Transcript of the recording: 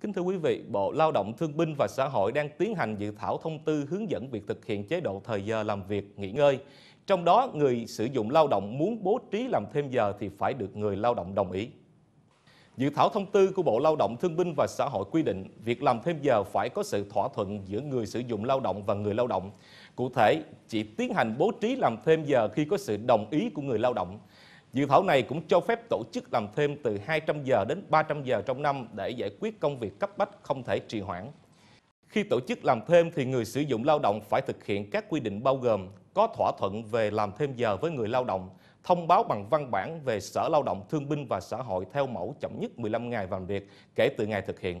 Kính thưa quý vị, Bộ Lao động Thương binh và Xã hội đang tiến hành dự thảo thông tư hướng dẫn việc thực hiện chế độ thời giờ làm việc, nghỉ ngơi. Trong đó, người sử dụng lao động muốn bố trí làm thêm giờ thì phải được người lao động đồng ý. Dự thảo thông tư của Bộ Lao động Thương binh và Xã hội quy định việc làm thêm giờ phải có sự thỏa thuận giữa người sử dụng lao động và người lao động. Cụ thể, chỉ tiến hành bố trí làm thêm giờ khi có sự đồng ý của người lao động. Dự thảo này cũng cho phép tổ chức làm thêm từ 200 giờ đến 300 giờ trong năm để giải quyết công việc cấp bách không thể trì hoãn. Khi tổ chức làm thêm thì người sử dụng lao động phải thực hiện các quy định bao gồm có thỏa thuận về làm thêm giờ với người lao động, thông báo bằng văn bản về Sở Lao động Thương binh và Xã hội theo mẫu chậm nhất 15 ngày làm việc kể từ ngày thực hiện.